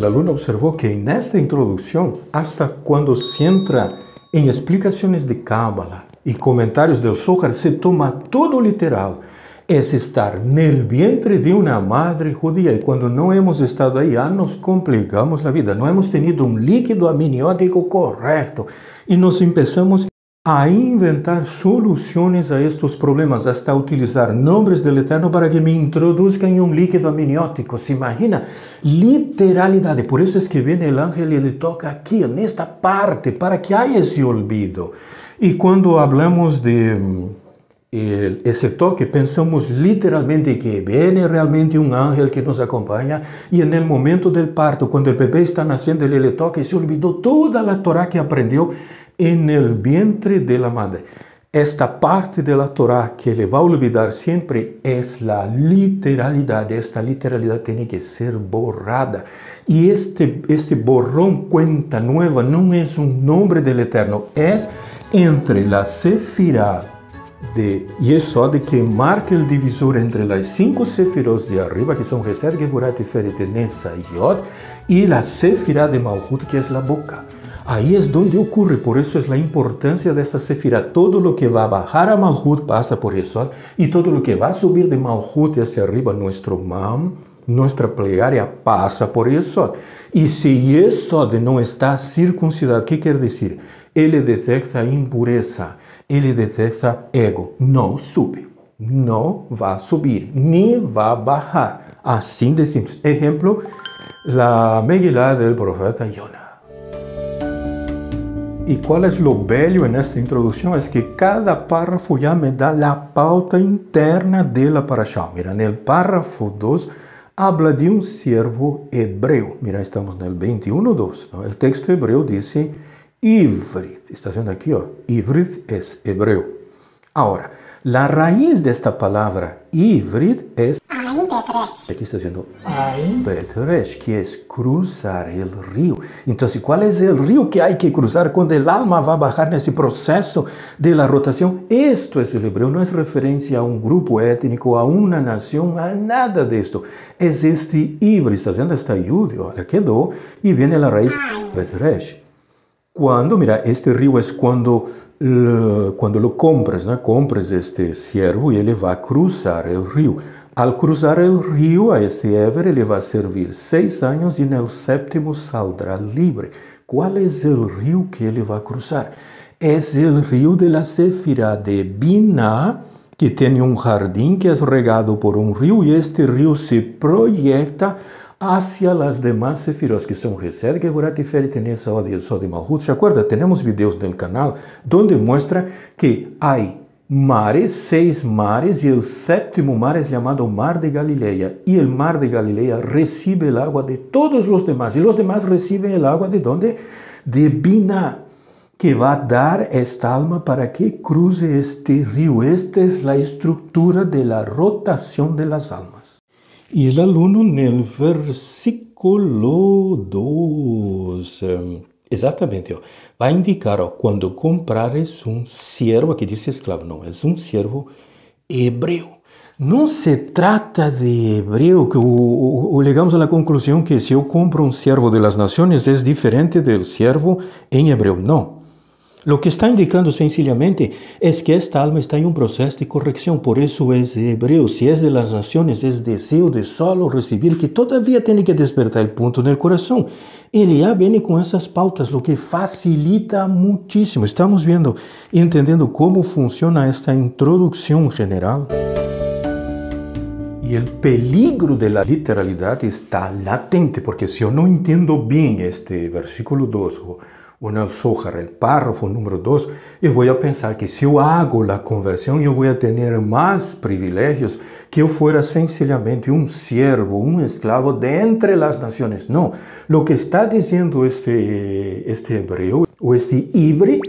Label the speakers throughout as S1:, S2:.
S1: el alumno observó que en esta introducción, hasta cuando se entra en explicaciones de Cábala y comentarios del Zócar, se toma todo literal. Es estar en el vientre de una madre judía y cuando no hemos estado ahí ya nos complicamos la vida, no hemos tenido un líquido amniótico correcto y nos empezamos a inventar soluciones a estos problemas, hasta utilizar nombres del Eterno para que me introduzcan en un líquido amniótico. ¿Se imagina? Literalidad. Por eso es que viene el ángel y le toca aquí, en esta parte, para que haya ese olvido. Y cuando hablamos de mm, ese toque, pensamos literalmente que viene realmente un ángel que nos acompaña y en el momento del parto, cuando el bebé está naciendo, él le toca y se olvidó toda la Torah que aprendió en el vientre de la madre. Esta parte de la Torah que le va a olvidar siempre es la literalidad. Esta literalidad tiene que ser borrada. Y este, este borrón cuenta nueva no es un nombre del Eterno, es entre la sefira de Yesod que marca el divisor entre las cinco sefiros de arriba, que son Geser, Gevurat, Tiferet, Nesa y Yod, y la sefira de Malhut, que es la boca. Ahí es donde ocurre, por eso es la importancia de esa sefira. Todo lo que va a bajar a Malhut pasa por eso y todo lo que va a subir de Malhut hacia arriba, nuestro Mam, nuestra plegaria pasa por eso. Y si eso no está circuncidado, ¿qué quiere decir? Él detecta impureza, él detecta ego, no sube, no va a subir, ni va a bajar. Así decimos. Ejemplo, la Megillah del profeta Yonah. Y cuál es lo bello en esta introducción es que cada párrafo ya me da la pauta interna de la parashá. Mira, en el párrafo 2 habla de un siervo hebreo. Mira, estamos en el 21.2. El texto hebreo dice Ivrit. Está viendo aquí, ¿o? es hebreo. Ahora, la raíz de esta palabra Ivrit es Aquí está diciendo Betresh, que es cruzar el río. Entonces, ¿cuál es el río que hay que cruzar cuando el alma va a bajar en ese proceso de la rotación? Esto es el hebreo, no es referencia a un grupo étnico, a una nación, a nada de esto. Es este híbrido, está haciendo esta ayuda, ahora quedó, y viene la raíz Cuando, mira, este río es cuando eh, cuando lo compras, ¿no? compras este siervo y él va a cruzar el río. Ao cruzar o rio a este ever ele vai servir seis anos e no sétimo saldrá livre. Qual é o rio que ele vai cruzar? É o rio de la Sefira de Biná, que tem um jardim que é regado por um rio e este rio se projeta hacia as demás sefirot que são Geser, Gevurat e Fer, Tenesa, Odi, Sod e Malhut. Se acorda? Temos vídeos no canal onde mostra que há mares, seis mares, y el séptimo mar es llamado Mar de Galilea. Y el Mar de Galilea recibe el agua de todos los demás. Y los demás reciben el agua de donde? De Bina, que va a dar esta alma para que cruce este río. Esta es la estructura de la rotación de las almas. Y el alumno en el versículo 12. Exatamente. Ó. Vai indicar ó, quando comprares um servo, aqui diz escravo, não, é um servo hebreu. Não se trata de hebreu, que o, o, o chegamos à conclusão que se eu compro um servo das nações é diferente do servo em hebreu. Não. Lo que está indicando sencillamente es que esta alma está en un proceso de corrección. Por eso es hebreo, si es de las naciones, es deseo de solo recibir que todavía tiene que despertar el punto en el corazón. Ele ya viene con esas pautas, lo que facilita muchísimo. Estamos viendo y entendiendo cómo funciona esta introducción general. E o peligro da literalidade está latente, porque se eu não entendo bem este versículo 2, una soja, el párrafo número 2, voy a pensar que si yo hago la conversión, yo voy a tener más privilegios que yo fuera sencillamente un siervo, un esclavo de entre las naciones. No, lo que está diciendo este, este o este híbrido,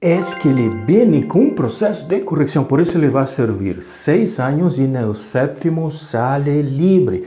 S1: es que le viene con un proceso de corrección. Por eso le va a servir seis años y en el séptimo sale libre.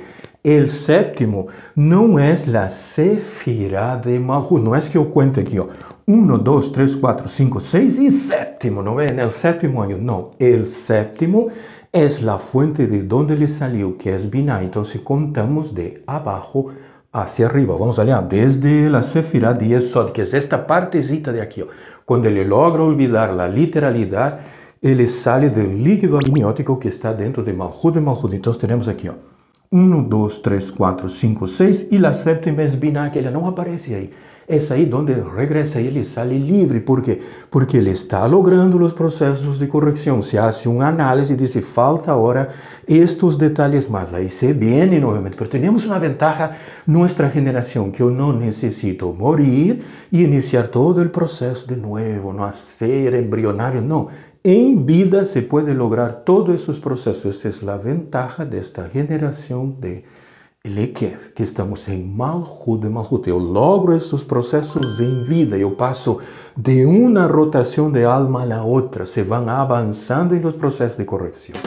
S1: El séptimo no es la sefirá de Malhud. No es que yo cuente aquí, 1, 2, 3, 4, 5, 6 y séptimo. No ven? el séptimo año. No, el séptimo es la fuente de donde le salió, que es Binah. Entonces contamos de abajo hacia arriba. Vamos a leer desde la sefirá de Yesod, que es esta partecita de aquí. Cuando le logra olvidar la literalidad, él sale del líquido amniótico que está dentro de Malhud de Malhud. Entonces tenemos aquí, 1, 2, 3, 4, 5, 6 e a sétima esbina que ela não aparece aí. Es ahí donde regresa y él sale libre. ¿Por qué? Porque él está logrando los procesos de corrección. Se hace un análisis y dice, falta ahora estos detalles más. Ahí se viene nuevamente. Pero tenemos una ventaja nuestra generación, que yo no necesito morir y iniciar todo el proceso de nuevo, no hacer embrionario, no. En vida se puede lograr todos esos procesos. Esta es la ventaja de esta generación de el que, que estamos en em Malhut em em de Malhut. Yo logro estos procesos en vida. Yo paso de una rotación de alma a la otra. Se van avanzando en los procesos de corrección.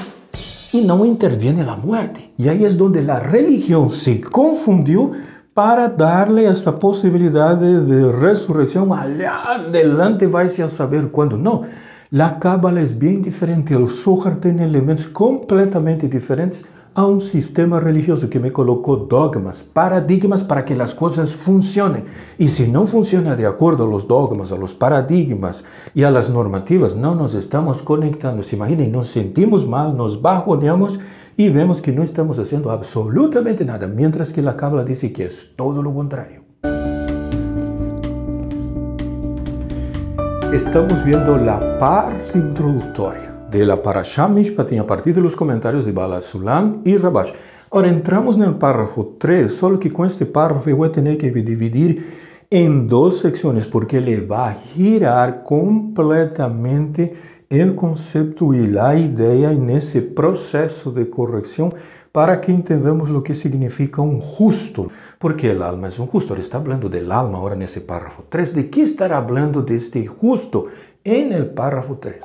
S1: Y e no interviene la muerte. Y e ahí es donde la religión se confundió para darle esa posibilidad de resurrección. Allá adelante vais a saber cuándo. No, la Cábala es bien diferente. El Zohar tiene elementos completamente diferentes un sistema religioso que me colocó dogmas, paradigmas para que las cosas funcionen. Y si no funciona de acuerdo a los dogmas, a los paradigmas y a las normativas, no nos estamos conectando. Se imaginen, nos sentimos mal, nos bajoneamos y vemos que no estamos haciendo absolutamente nada, mientras que la cábala dice que es todo lo contrario. Estamos viendo la parte introductoria de la Parashá Mishpatim a partir de los comentarios de Balasulam y Rabash. Agora entramos no parágrafo 3, só que com este parágrafo eu vou ter que dividir em duas secções, porque ele vai girar completamente o conceito e a ideia nesse processo de correção para que entendamos o que significa um justo. Porque o alma é um justo. Ele está falando del alma agora nesse parágrafo 3. De que estará falando deste justo em el 3?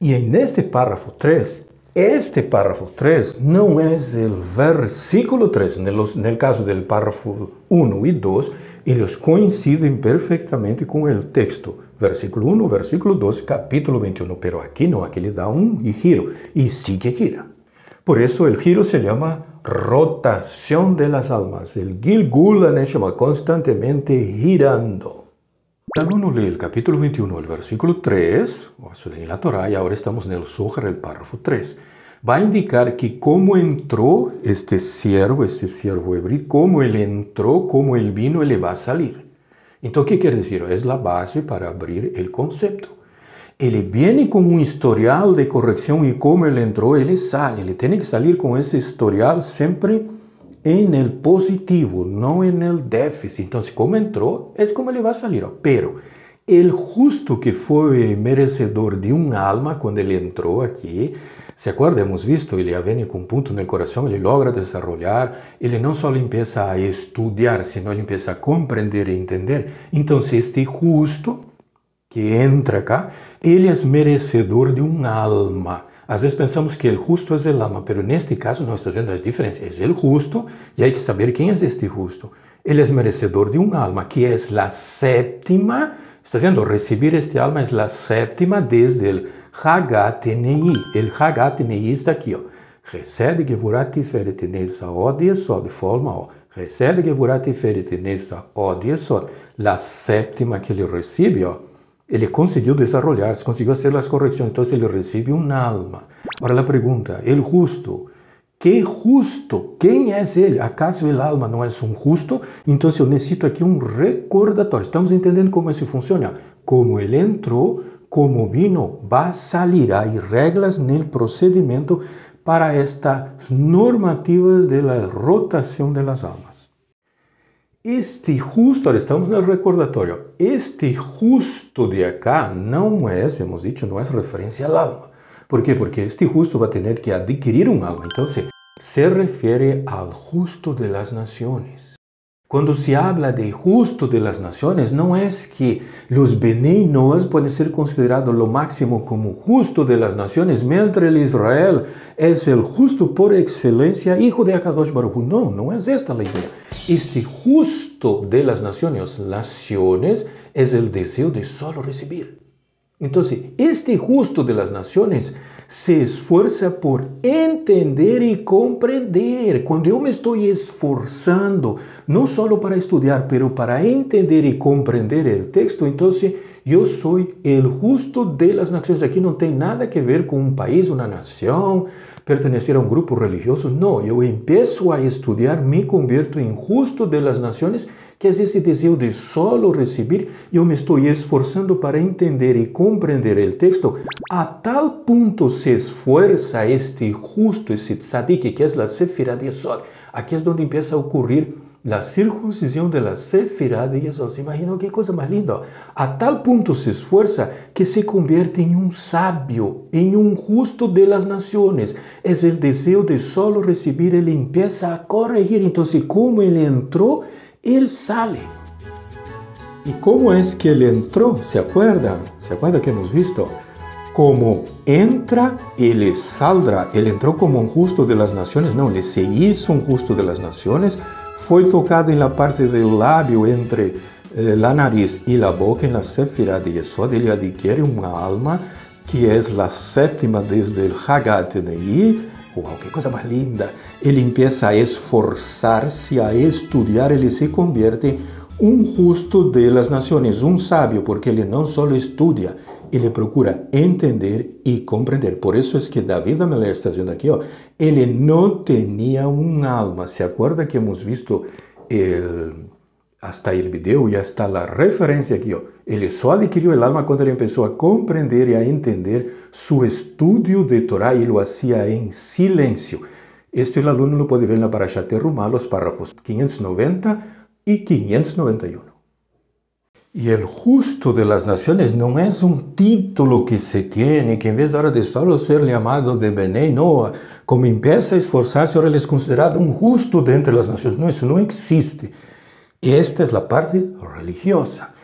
S1: Y en este párrafo 3, este párrafo 3 no es el versículo 3. En el caso del párrafo 1 y 2, ellos coinciden perfectamente con el texto. Versículo 1, versículo 2, capítulo 21. Pero aquí no, aquí le da un giro y sigue gira. Por eso el giro se llama rotación de las almas. El Gilgul llama constantemente girando. También lee el capítulo 21, el versículo 3, o sea, en la Torá, y ahora estamos en el Zohar, el párrafo 3. Va a indicar que cómo entró este siervo, este siervo hebreo, cómo él entró, cómo él vino, él le va a salir. Entonces, ¿qué quiere decir? Es la base para abrir el concepto. Él viene con un historial de corrección y cómo él entró, él sale. Él tiene que salir con ese historial siempre en el positivo, no en el déficit. Entonces, como entró, es como ele vai sair. Ó. Pero el justo que foi merecedor de um alma quando ele entrou aqui, se acorda, hemos visto, ele vem com um ponto no coração, ele logra desenvolver, ele não só empieza a estudar, sino ele empieza a compreender e entender. Então, se este justo que entra cá, ele é merecedor de um alma. Às vezes pensamos que o justo é o lama, mas neste caso nós estamos vendo as diferenças. É o justo e tem que saber quem é este justo. Ele é merecedor de um alma, que é a sétima. Está vendo? Receber este alma é a sétima desde o Hagatnei. O Hagatnei está aqui, ó. Recebe Gevurat Tiferet Nesa Od Yesod, de forma, ó. Recebe Gevurat Tiferet Nesa Od Yesod. A sétima que ele recebe, ó. Ele consiguió desarrollar, consiguió hacer las correcciones, entonces él recibe un alma. Ahora la pregunta, el justo, ¿qué justo? ¿Quién es él? ¿Acaso el alma no es un justo? Entonces yo necesito aquí un recordatorio. Estamos entendiendo cómo eso funciona. Como él entró, como vino, va a salir. Hay reglas en el procedimiento para estas normativas de la rotación de las almas. Este justo, ahora estamos en el recordatorio, este justo de acá no es, hemos dicho, no es referencia al alma. ¿Por qué? Porque este justo va a tener que adquirir un alma. Entonces, se refiere al justo de las naciones. Cuando se habla de justo de las naciones, no es que los benignos pueden ser considerados lo máximo como justo de las naciones, mientras el Israel es el justo por excelencia, hijo de Akadosh Baruj. No, no es esta la idea. Este justo de las naciones, naciones, es el deseo de solo recibir. Entonces, este justo de las naciones se esfuerza por entender y comprender. Cuando yo me estoy esforzando, no solo para estudiar, pero para entender y comprender el texto, entonces yo soy el justo de las naciones. Aquí no tiene nada que ver con un país, una nación, pertenecer a un grupo religioso. No, yo empiezo a estudiar, me convierto en justo de las naciones que es ese deseo de solo recibir, yo me estoy esforzando para entender y comprender el texto. A tal punto se esfuerza este justo, ese tzadik, que es la sefirá de Yesod. Aquí es donde empieza a ocurrir la circuncisión de la sefirá de Yesod. ¿Se imaginan qué cosa más linda? A tal punto se esfuerza que se convierte en un sabio, en un justo de las naciones. Es el deseo de solo recibir, él empieza a corregir. Entonces, como él entró él sale. ¿Y cómo es que él entró? ¿Se acuerdan? ¿Se acuerda que hemos visto? Como entra, él saldrá. Él entró como un justo de las naciones. No, él se hizo un justo de las naciones. Fue tocado en la parte del labio entre eh, la nariz y la boca en la séfira de Yesod. Él adquiere una alma que es la séptima desde el Hagat de ¡Wow! ¡Qué cosa más linda! Él empieza a esforzarse, a estudiar, él se convierte un justo de las naciones, un sabio, porque él no solo estudia, él procura entender y comprender. Por eso es que David lo está diciendo aquí, él no tenía un alma. ¿Se acuerda que hemos visto el hasta el video y hasta la referencia aquí. Él Ele só adquirió el alma cuando él empezó a comprender y a entender su estudio de Torah y lo hacía en silencio. Esto el alumno lo puede ver en la Parashat Terumá, los párrafos 590 y 591. Y el justo de las naciones no es un título que se tiene, que en vez ahora de solo ser llamado de Bené, Noah, como empieza a esforzarse, ahora él es considerado un justo de entre las naciones. No, eso no existe. Esta es la parte religiosa.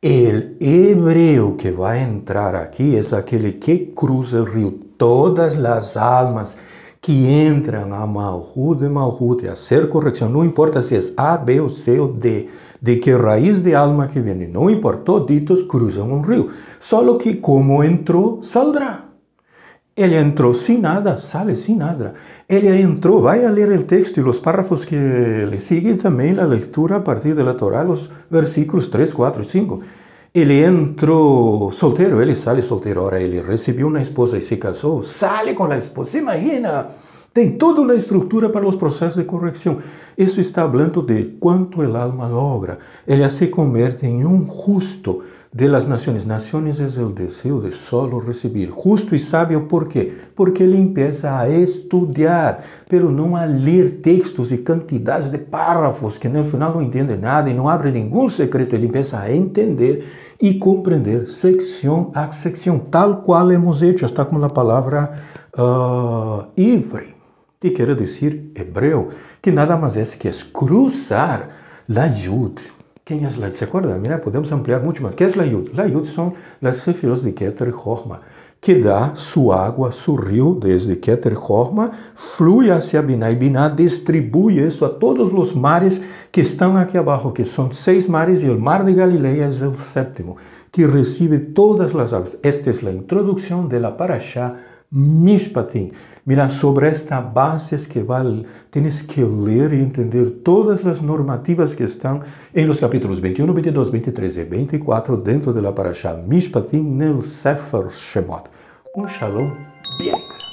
S1: El hebreo que va a entrar aquí es aquel que cruza el río. Todas las almas que entran a Malhut de Malhut de hacer corrección, no importa si es A, B o C o D, de qué raíz de alma que viene, no importa, todos cruzan un río. Solo que como entró, saldrá. Él entró sin nada, sale sin nada. Ella entró, vaya a leer el texto y los párrafos que le siguen también la lectura a partir de la Torah, los versículos 3, 4 y 5. Él entró soltero, él sale soltero, ahora él recibió una esposa y se casó, sale con la esposa, se imagina, Tiene toda una estructura para los procesos de corrección. Eso está hablando de cuánto el alma logra. ella se convierte en un justo de las naciones. Naciones es el deseo de solo recibir. Justo y sabio, ¿por qué? Porque ele empieza a estudar, pero não a ler textos e cantidades de párrafos que no final não entende nada e não abre nenhum secreto. Ele empieza a entender e compreender sección a sección, tal qual hemos hecho, está como a palavra uh, ah, ivre, que quer dizer hebreu, que nada mais é que é cruzar la yud. ¿Quién es la, Se acuerdan? Mira, podemos ampliar mucho más. ¿Qué es la yud? La yud son las sefiros de Keter Horma, que da su agua, su río desde Keter Horma, fluye hacia Biná Y Biná distribuye eso a todos los mares que están aquí abajo. que son seis mares y el mar de Galilea es el séptimo. que recibe todas las aguas. Esta es la introducción de la Parashá Mishpatim. Mira, sobre esta base es que vale, tienes que leer y entender todas las normativas que están en los capítulos 21, 22, 23 y 24 dentro de la parasha Mishpatim nel Sefer Shemot. Un shalom bien